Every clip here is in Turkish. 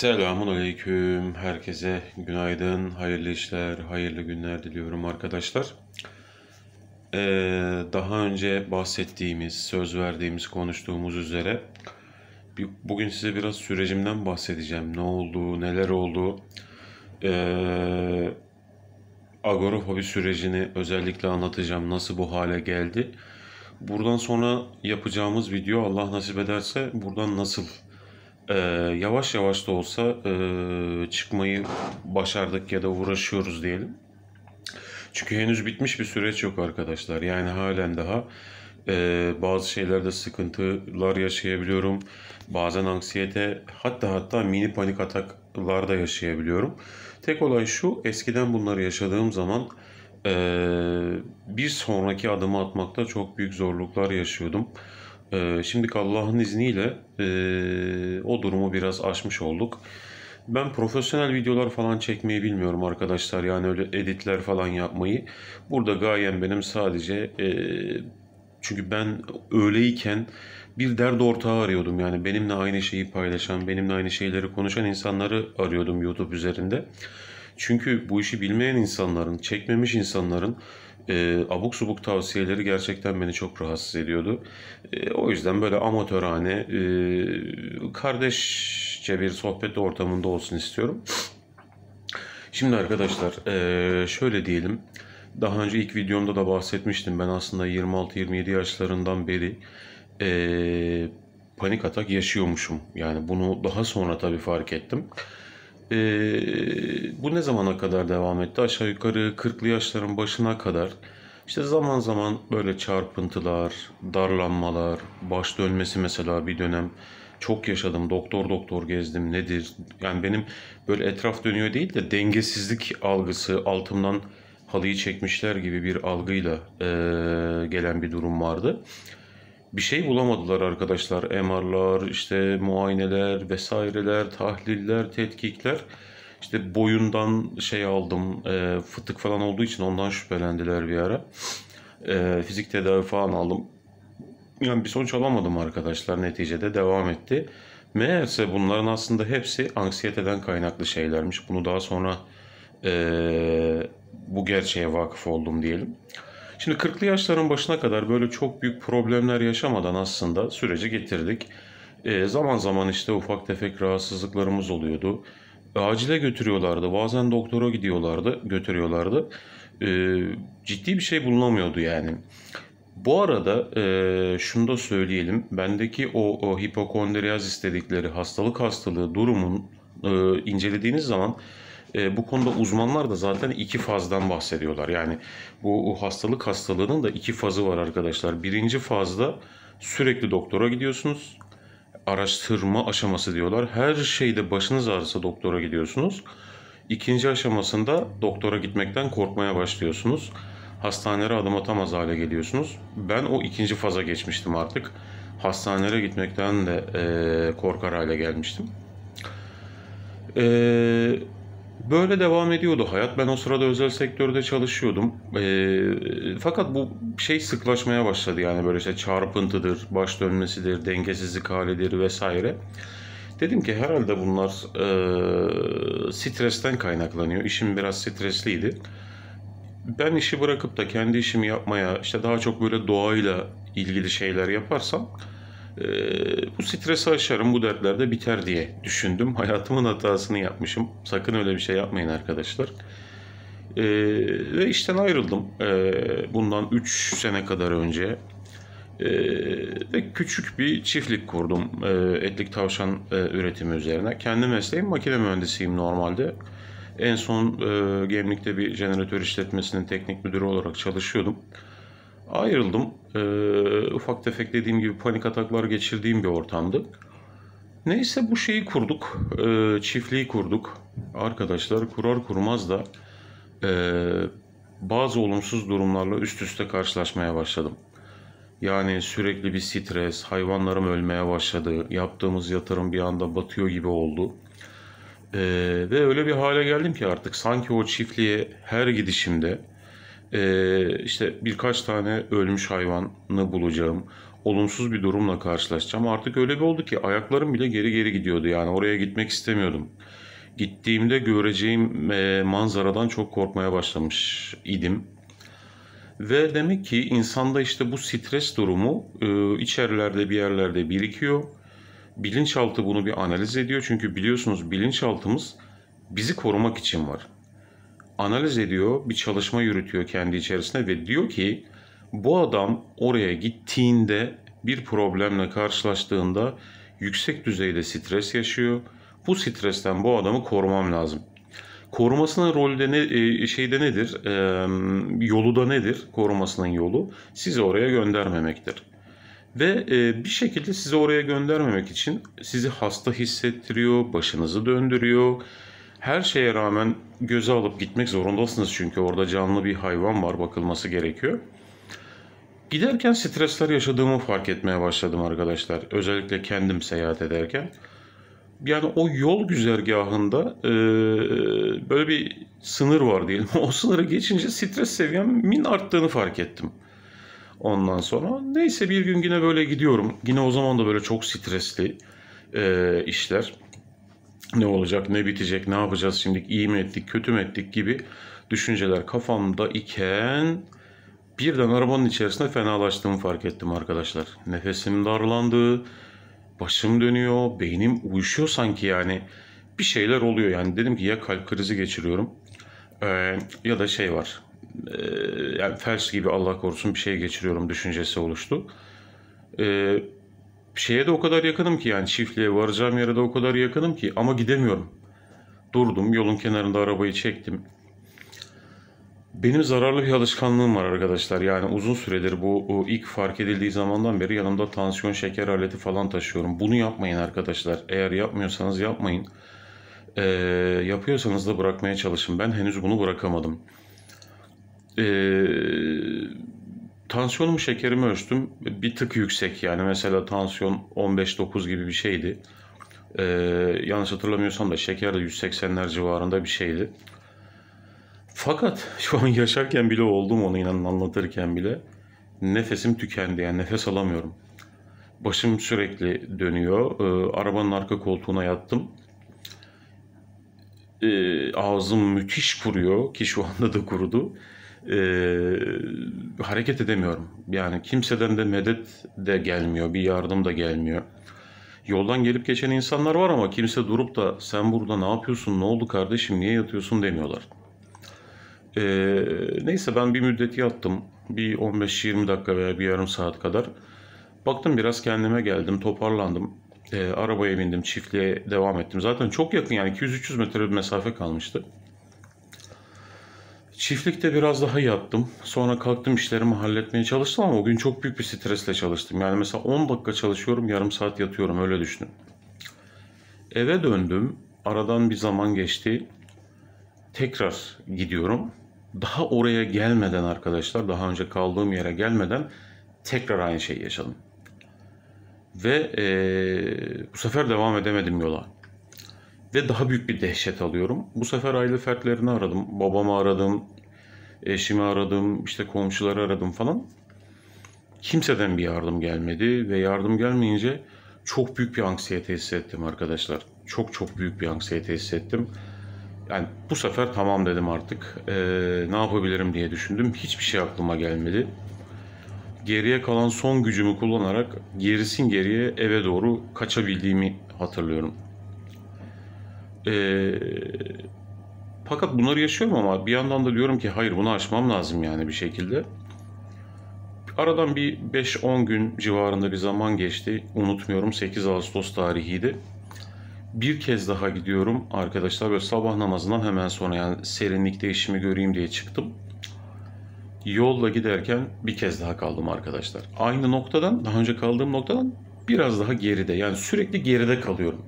Selamun Aleyküm. Herkese günaydın, hayırlı işler, hayırlı günler diliyorum arkadaşlar. Ee, daha önce bahsettiğimiz, söz verdiğimiz, konuştuğumuz üzere bugün size biraz sürecimden bahsedeceğim. Ne oldu, neler oldu. Ee, agorofobi sürecini özellikle anlatacağım. Nasıl bu hale geldi. Buradan sonra yapacağımız video Allah nasip ederse buradan nasıl e, yavaş yavaş da olsa e, çıkmayı başardık ya da uğraşıyoruz diyelim. Çünkü henüz bitmiş bir süreç yok arkadaşlar. Yani halen daha e, bazı şeylerde sıkıntılar yaşayabiliyorum. Bazen anksiyete hatta hatta mini panik ataklar da yaşayabiliyorum. Tek olay şu eskiden bunları yaşadığım zaman e, bir sonraki adımı atmakta çok büyük zorluklar yaşıyordum. E, ee, şimdiki Allah'ın izniyle e, o durumu biraz aşmış olduk. Ben profesyonel videolar falan çekmeyi bilmiyorum arkadaşlar. Yani öyle editler falan yapmayı. Burada gayem benim sadece e, çünkü ben öyleyken bir dert ortağı arıyordum. Yani benimle aynı şeyi paylaşan, benimle aynı şeyleri konuşan insanları arıyordum YouTube üzerinde. Çünkü bu işi bilmeyen insanların, çekmemiş insanların e, abuk subuk tavsiyeleri gerçekten beni çok rahatsız ediyordu. E, o yüzden böyle amatörane e, kardeşçe bir sohbet ortamında olsun istiyorum. Şimdi arkadaşlar e, şöyle diyelim. Daha önce ilk videomda da bahsetmiştim. Ben aslında 26-27 yaşlarından beri e, panik atak yaşıyormuşum. Yani bunu daha sonra tabii fark ettim. E, bu ne zamana kadar devam etti? Aşağı yukarı 40'lı yaşların başına kadar. İşte zaman zaman böyle çarpıntılar, darlanmalar, baş dönmesi mesela bir dönem çok yaşadım. Doktor doktor gezdim nedir? Yani benim böyle etraf dönüyor değil de dengesizlik algısı altımdan halıyı çekmişler gibi bir algıyla e, gelen bir durum vardı bir şey bulamadılar arkadaşlar. MR'lar, işte muayeneler vesaireler, tahliller, tetkikler. İşte boyundan şey aldım, e, fıtık falan olduğu için ondan şüphelendiler bir ara. E, fizik tedavi falan aldım. Yani bir sonuç alamadım arkadaşlar neticede devam etti. Meğerse bunların aslında hepsi anksiyeteden kaynaklı şeylermiş. Bunu daha sonra e, bu gerçeğe vakıf oldum diyelim. Şimdi 40'lı yaşların başına kadar böyle çok büyük problemler yaşamadan aslında süreci getirdik. E, zaman zaman işte ufak tefek rahatsızlıklarımız oluyordu. Acile götürüyorlardı. Bazen doktora gidiyorlardı, götürüyorlardı. E, ciddi bir şey bulunamıyordu yani. Bu arada e, şunu da söyleyelim. Bendeki o, o hipokondriyaz istedikleri hastalık hastalığı durumun e, incelediğiniz zaman e, bu konuda uzmanlar da zaten iki fazdan bahsediyorlar. Yani bu hastalık hastalığının da iki fazı var arkadaşlar. Birinci fazda sürekli doktora gidiyorsunuz. Araştırma aşaması diyorlar. Her şeyde başınız ağrısa doktora gidiyorsunuz. İkinci aşamasında doktora gitmekten korkmaya başlıyorsunuz. Hastanelere adım atamaz hale geliyorsunuz. Ben o ikinci faza geçmiştim artık. Hastanelere gitmekten de e, korkar hale gelmiştim. Eee Böyle devam ediyordu hayat. Ben o sırada özel sektörde çalışıyordum. E, fakat bu şey sıklaşmaya başladı yani böyle işte çarpıntıdır, baş dönmesidir, dengesizlik halidir vesaire. Dedim ki herhalde bunlar e, stresten kaynaklanıyor. İşim biraz stresliydi. Ben işi bırakıp da kendi işimi yapmaya, işte daha çok böyle doğayla ilgili şeyler yaparsam ee, bu stresi aşarım, bu dertler de biter diye düşündüm. Hayatımın hatasını yapmışım. Sakın öyle bir şey yapmayın arkadaşlar. E, ve işten ayrıldım. E, bundan 3 sene kadar önce. E, ve küçük bir çiftlik kurdum. E, etlik tavşan e, üretimi üzerine. Kendi mesleğim makine mühendisiyim normalde. En son e, Gemlik'te bir jeneratör işletmesinin teknik müdürü olarak çalışıyordum ayrıldım. Ee, ufak tefek dediğim gibi panik ataklar geçirdiğim bir ortamdı. Neyse bu şeyi kurduk. Ee, çiftliği kurduk. Arkadaşlar kurar kurmaz da e, bazı olumsuz durumlarla üst üste karşılaşmaya başladım. Yani sürekli bir stres, hayvanlarım ölmeye başladı, yaptığımız yatırım bir anda batıyor gibi oldu. Ee, ve öyle bir hale geldim ki artık sanki o çiftliğe her gidişimde e, işte birkaç tane ölmüş hayvanı bulacağım. Olumsuz bir durumla karşılaşacağım. Artık öyle bir oldu ki ayaklarım bile geri geri gidiyordu. Yani oraya gitmek istemiyordum. Gittiğimde göreceğim e, manzaradan çok korkmaya başlamış idim. Ve demek ki insanda işte bu stres durumu e, içerilerde bir yerlerde birikiyor. Bilinçaltı bunu bir analiz ediyor. Çünkü biliyorsunuz bilinçaltımız bizi korumak için var analiz ediyor, bir çalışma yürütüyor kendi içerisinde ve diyor ki bu adam oraya gittiğinde bir problemle karşılaştığında yüksek düzeyde stres yaşıyor. Bu stresten bu adamı korumam lazım. Korumasının rolü de ne, e, şeyde nedir? E, yolu da nedir? Korumasının yolu sizi oraya göndermemektir. Ve e, bir şekilde sizi oraya göndermemek için sizi hasta hissettiriyor, başınızı döndürüyor, her şeye rağmen göze alıp gitmek zorundasınız çünkü orada canlı bir hayvan var bakılması gerekiyor. Giderken stresler yaşadığımı fark etmeye başladım arkadaşlar. Özellikle kendim seyahat ederken. Yani o yol güzergahında e, böyle bir sınır var diyelim. O sınırı geçince stres min arttığını fark ettim. Ondan sonra neyse bir gün yine böyle gidiyorum. Yine o zaman da böyle çok stresli e, işler ne olacak, ne bitecek, ne yapacağız şimdi, iyi mi ettik, kötü mü ettik gibi düşünceler kafamda iken birden arabanın içerisinde fenalaştığımı fark ettim arkadaşlar. Nefesim darlandı, başım dönüyor, beynim uyuşuyor sanki yani. Bir şeyler oluyor yani dedim ki ya kalp krizi geçiriyorum ee, ya da şey var ee, yani felç gibi Allah korusun bir şey geçiriyorum düşüncesi oluştu. Ee, şeye de o kadar yakınım ki yani çiftliğe varacağım yere de o kadar yakınım ki ama gidemiyorum. Durdum yolun kenarında arabayı çektim. Benim zararlı bir alışkanlığım var arkadaşlar. Yani uzun süredir bu ilk fark edildiği zamandan beri yanımda tansiyon şeker aleti falan taşıyorum. Bunu yapmayın arkadaşlar. Eğer yapmıyorsanız yapmayın. Ee, yapıyorsanız da bırakmaya çalışın. Ben henüz bunu bırakamadım. Eee tansiyonumu şekerimi ölçtüm. Bir tık yüksek yani mesela tansiyon 15-9 gibi bir şeydi. Ee, yanlış hatırlamıyorsam da şeker de 180'ler civarında bir şeydi. Fakat şu an yaşarken bile oldum onu inanın anlatırken bile. Nefesim tükendi yani nefes alamıyorum. Başım sürekli dönüyor. Ee, arabanın arka koltuğuna yattım. Ee, ağzım müthiş kuruyor ki şu anda da kurudu e, hareket edemiyorum. Yani kimseden de medet de gelmiyor, bir yardım da gelmiyor. Yoldan gelip geçen insanlar var ama kimse durup da sen burada ne yapıyorsun, ne oldu kardeşim, niye yatıyorsun demiyorlar. E, neyse ben bir müddet yattım. Bir 15-20 dakika veya bir yarım saat kadar. Baktım biraz kendime geldim, toparlandım. E, arabaya bindim, çiftliğe devam ettim. Zaten çok yakın yani 200-300 metre bir mesafe kalmıştı. Çiftlikte biraz daha yattım. Sonra kalktım işlerimi halletmeye çalıştım ama o gün çok büyük bir stresle çalıştım. Yani mesela 10 dakika çalışıyorum, yarım saat yatıyorum öyle düşünün. Eve döndüm. Aradan bir zaman geçti. Tekrar gidiyorum. Daha oraya gelmeden arkadaşlar, daha önce kaldığım yere gelmeden tekrar aynı şeyi yaşadım. Ve ee, bu sefer devam edemedim yola. Ve daha büyük bir dehşet alıyorum. Bu sefer aile fertlerini aradım. Babamı aradım, eşimi aradım, işte komşuları aradım falan. Kimseden bir yardım gelmedi ve yardım gelmeyince çok büyük bir anksiyete hissettim arkadaşlar. Çok çok büyük bir anksiyete hissettim. Yani bu sefer tamam dedim artık. Ee, ne yapabilirim diye düşündüm. Hiçbir şey aklıma gelmedi. Geriye kalan son gücümü kullanarak gerisin geriye eve doğru kaçabildiğimi hatırlıyorum. E, fakat bunları yaşıyorum ama bir yandan da diyorum ki hayır bunu aşmam lazım yani bir şekilde. Aradan bir 5-10 gün civarında bir zaman geçti. Unutmuyorum 8 Ağustos tarihiydi. Bir kez daha gidiyorum arkadaşlar böyle sabah namazından hemen sonra yani serinlik değişimi göreyim diye çıktım. Yolla giderken bir kez daha kaldım arkadaşlar. Aynı noktadan daha önce kaldığım noktadan biraz daha geride yani sürekli geride kalıyorum.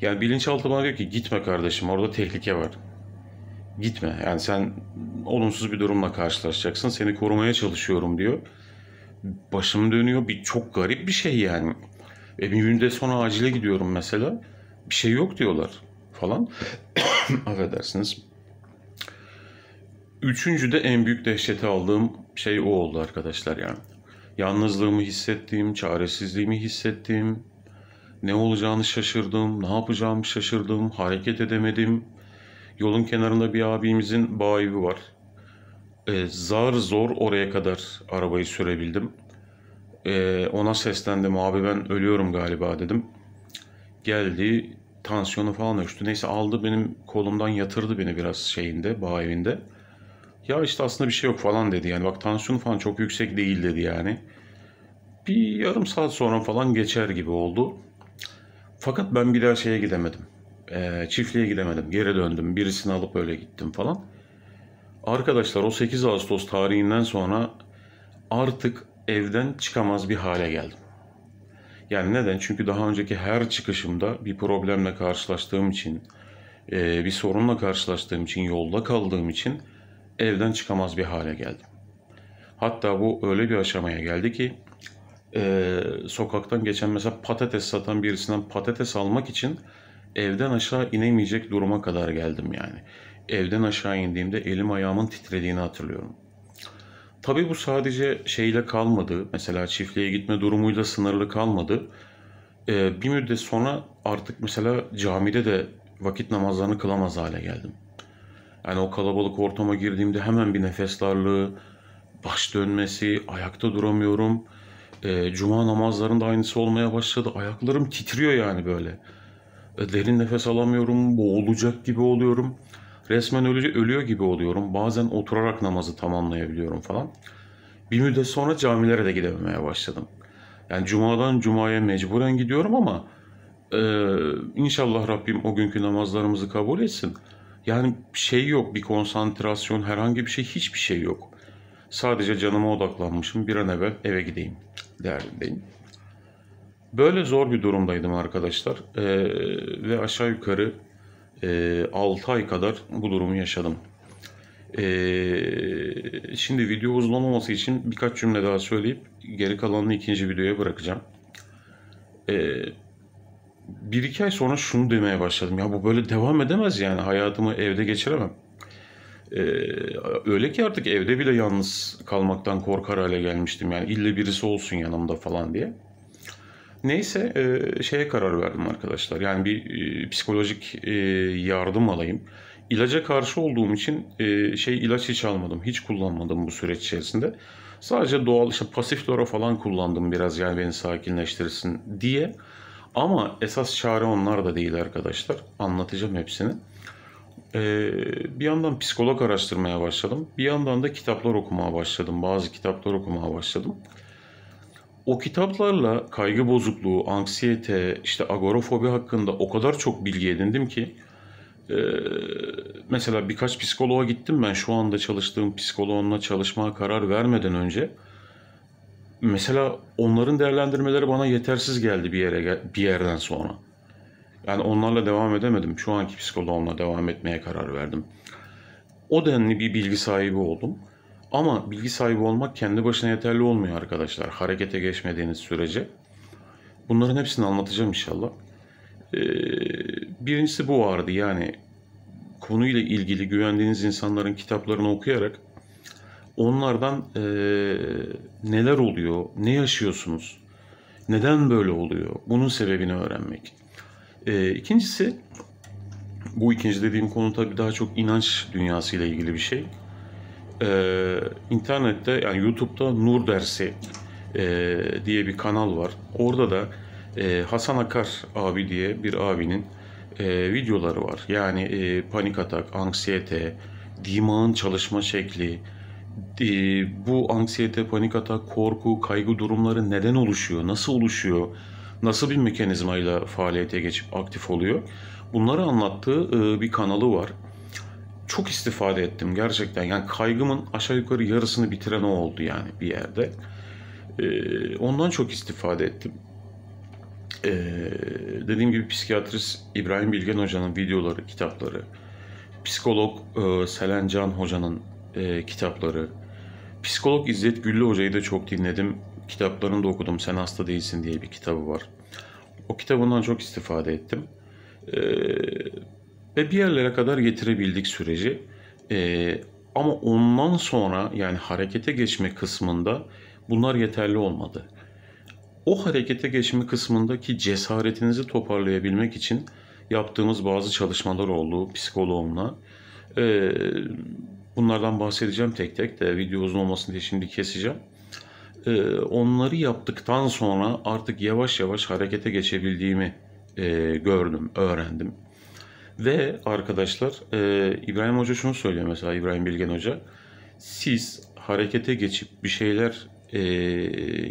Yani bilinçaltı bana diyor ki gitme kardeşim orada tehlike var. Gitme yani sen olumsuz bir durumla karşılaşacaksın seni korumaya çalışıyorum diyor. Başım dönüyor bir çok garip bir şey yani. E bir günde sonra acile gidiyorum mesela bir şey yok diyorlar falan. Affedersiniz. Üçüncü de en büyük dehşete aldığım şey o oldu arkadaşlar yani. Yalnızlığımı hissettiğim, çaresizliğimi hissettiğim, ne olacağını şaşırdım, ne yapacağımı şaşırdım, hareket edemedim. Yolun kenarında bir abimizin bağ evi var. E, zar zor oraya kadar arabayı sürebildim. E, ona seslendim abi ben ölüyorum galiba dedim. Geldi tansiyonu falan ölçtü. Neyse aldı benim kolumdan yatırdı beni biraz şeyinde bağ evinde. Ya işte aslında bir şey yok falan dedi yani bak tansiyon falan çok yüksek değil dedi yani. Bir yarım saat sonra falan geçer gibi oldu. Fakat ben bir daha şeye gidemedim. E, çiftliğe gidemedim. Geri döndüm. Birisini alıp öyle gittim falan. Arkadaşlar o 8 Ağustos tarihinden sonra artık evden çıkamaz bir hale geldim. Yani neden? Çünkü daha önceki her çıkışımda bir problemle karşılaştığım için, e, bir sorunla karşılaştığım için, yolda kaldığım için evden çıkamaz bir hale geldim. Hatta bu öyle bir aşamaya geldi ki e, sokaktan geçen mesela patates satan birisinden patates almak için evden aşağı inemeyecek duruma kadar geldim yani. Evden aşağı indiğimde elim ayağımın titrediğini hatırlıyorum. Tabii bu sadece şeyle kalmadı. Mesela çiftliğe gitme durumuyla sınırlı kalmadı. Ee, bir müddet sonra artık mesela camide de vakit namazlarını kılamaz hale geldim. Yani o kalabalık ortama girdiğimde hemen bir nefes darlığı, baş dönmesi, ayakta duramıyorum. E, cuma namazlarında aynısı olmaya başladı. Ayaklarım titriyor yani böyle. E, derin nefes alamıyorum, boğulacak gibi oluyorum. Resmen ölü, ölüyor gibi oluyorum. Bazen oturarak namazı tamamlayabiliyorum falan. Bir müddet sonra camilere de gidememeye başladım. Yani cumadan cumaya mecburen gidiyorum ama e, inşallah Rabbim o günkü namazlarımızı kabul etsin. Yani şey yok, bir konsantrasyon, herhangi bir şey, hiçbir şey yok. Sadece canıma odaklanmışım. Bir an evvel eve gideyim derdindeyim. Böyle zor bir durumdaydım arkadaşlar. Ee, ve aşağı yukarı e, 6 ay kadar bu durumu yaşadım. Ee, şimdi video uzun olmaması için birkaç cümle daha söyleyip geri kalanını ikinci videoya bırakacağım. Ee, bir iki ay sonra şunu demeye başladım. Ya bu böyle devam edemez yani hayatımı evde geçiremem. Ee, öyle ki artık evde bile yalnız kalmaktan korkar hale gelmiştim. Yani illa birisi olsun yanımda falan diye. Neyse e, şeye karar verdim arkadaşlar. Yani bir e, psikolojik e, yardım alayım. İlaca karşı olduğum için e, şey ilaç hiç almadım. Hiç kullanmadım bu süreç içerisinde. Sadece doğal işte pasif loro falan kullandım biraz yani beni sakinleştirsin diye. Ama esas çare onlar da değil arkadaşlar. Anlatacağım hepsini. Ee, bir yandan psikolog araştırmaya başladım. Bir yandan da kitaplar okumaya başladım. Bazı kitaplar okumaya başladım. O kitaplarla kaygı bozukluğu, anksiyete, işte agorafobi hakkında o kadar çok bilgi edindim ki ee, mesela birkaç psikoloğa gittim ben şu anda çalıştığım psikoloğunla çalışmaya karar vermeden önce. Mesela onların değerlendirmeleri bana yetersiz geldi bir yere bir yerden sonra. Yani onlarla devam edemedim. Şu anki psikoloğumla devam etmeye karar verdim. O denli bir bilgi sahibi oldum. Ama bilgi sahibi olmak kendi başına yeterli olmuyor arkadaşlar. Harekete geçmediğiniz sürece. Bunların hepsini anlatacağım inşallah. Ee, birincisi bu vardı yani konuyla ilgili güvendiğiniz insanların kitaplarını okuyarak onlardan e, neler oluyor, ne yaşıyorsunuz, neden böyle oluyor, bunun sebebini öğrenmek. E, ikincisi bu ikinci dediğim konu tabii daha çok inanç dünyası ile ilgili bir şey. Ee, internette yani YouTube'da Nur Dersi e, diye bir kanal var. Orada da e, Hasan Akar abi diye bir abinin e, videoları var. Yani e, panik atak, anksiyete, dimağın çalışma şekli, e, bu anksiyete, panik atak, korku, kaygı durumları neden oluşuyor, nasıl oluşuyor, nasıl bir mekanizmayla faaliyete geçip aktif oluyor. Bunları anlattığı e, bir kanalı var. Çok istifade ettim gerçekten. Yani kaygımın aşağı yukarı yarısını bitiren o oldu yani bir yerde. E, ondan çok istifade ettim. E, dediğim gibi psikiyatrist İbrahim Bilgen Hoca'nın videoları, kitapları, psikolog Selen Can Hoca'nın kitapları, psikolog İzzet Güllü Hoca'yı da çok dinledim kitaplarını da okudum. Sen hasta değilsin diye bir kitabı var o kitabından çok istifade ettim. E, ve bir yerlere kadar getirebildik süreci. E, ama ondan sonra yani harekete geçme kısmında bunlar yeterli olmadı. O harekete geçme kısmındaki cesaretinizi toparlayabilmek için yaptığımız bazı çalışmalar oldu psikoloğumla. Ee, bunlardan bahsedeceğim tek tek de video uzun olmasın diye şimdi keseceğim e, onları yaptıktan sonra artık yavaş yavaş harekete geçebildiğimi e, gördüm, öğrendim. Ve arkadaşlar e, İbrahim Hoca şunu söylüyor mesela İbrahim Bilgen Hoca. Siz harekete geçip bir şeyler e,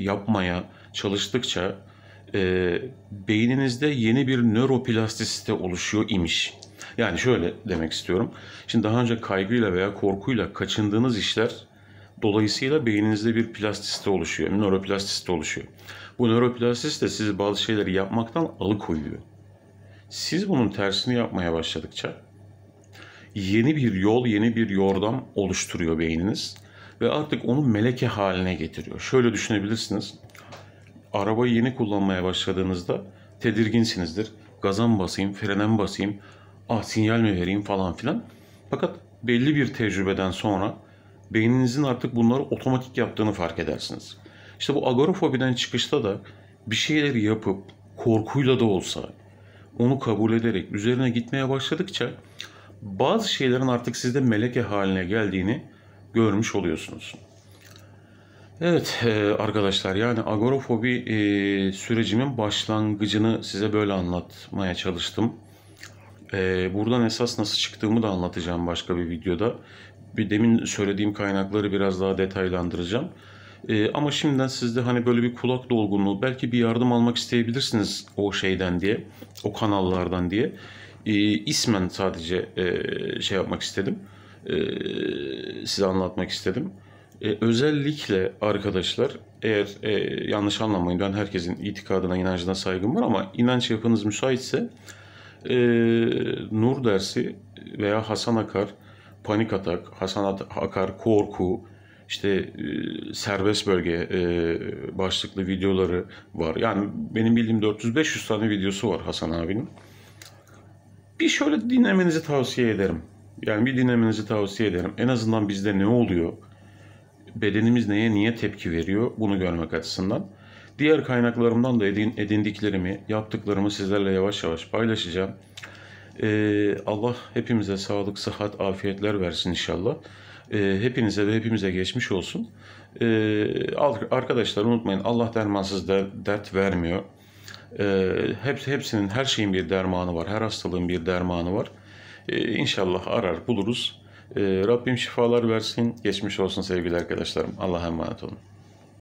yapmaya çalıştıkça e, beyninizde yeni bir nöroplastisite oluşuyor imiş. Yani şöyle demek istiyorum. Şimdi daha önce kaygıyla veya korkuyla kaçındığınız işler Dolayısıyla beyninizde bir plastisite oluşuyor, nöroplastisite oluşuyor. Bu nöroplastisite sizi bazı şeyleri yapmaktan alıkoyuyor. Siz bunun tersini yapmaya başladıkça yeni bir yol, yeni bir yordam oluşturuyor beyniniz ve artık onu meleke haline getiriyor. Şöyle düşünebilirsiniz. Arabayı yeni kullanmaya başladığınızda tedirginsinizdir. Gaza mı basayım, frene mi basayım, ah sinyal mi vereyim falan filan. Fakat belli bir tecrübeden sonra beyninizin artık bunları otomatik yaptığını fark edersiniz. İşte bu agorafobiden çıkışta da bir şeyler yapıp korkuyla da olsa onu kabul ederek üzerine gitmeye başladıkça bazı şeylerin artık sizde meleke haline geldiğini görmüş oluyorsunuz. Evet e, arkadaşlar yani agorofobi e, sürecimin başlangıcını size böyle anlatmaya çalıştım. E, buradan esas nasıl çıktığımı da anlatacağım başka bir videoda bir demin söylediğim kaynakları biraz daha detaylandıracağım. E, ama şimdiden sizde hani böyle bir kulak dolgunluğu belki bir yardım almak isteyebilirsiniz o şeyden diye, o kanallardan diye. E, ismen sadece e, şey yapmak istedim. E, size anlatmak istedim. E, özellikle arkadaşlar eğer e, yanlış anlamayın ben herkesin itikadına inancına saygım var ama inanç yapınız müsaitse e, Nur dersi veya Hasan Akar panik atak, Hasan Akar korku, işte e, serbest bölge e, başlıklı videoları var. Yani benim bildiğim 400-500 tane videosu var Hasan abinin. Bir şöyle dinlemenizi tavsiye ederim. Yani bir dinlemenizi tavsiye ederim. En azından bizde ne oluyor? Bedenimiz neye niye tepki veriyor? Bunu görmek açısından. Diğer kaynaklarımdan da edin, edindiklerimi, yaptıklarımı sizlerle yavaş yavaş paylaşacağım. Ee, Allah hepimize sağlık, sıhhat, afiyetler versin inşallah. Ee, hepinize ve hepimize geçmiş olsun. Ee, arkadaşlar unutmayın Allah dermansız dert vermiyor. Ee, hepsinin her şeyin bir dermanı var. Her hastalığın bir dermanı var. Ee, inşallah arar buluruz. Rabbim şifalar versin. Geçmiş olsun sevgili arkadaşlarım. Allah'a emanet olun.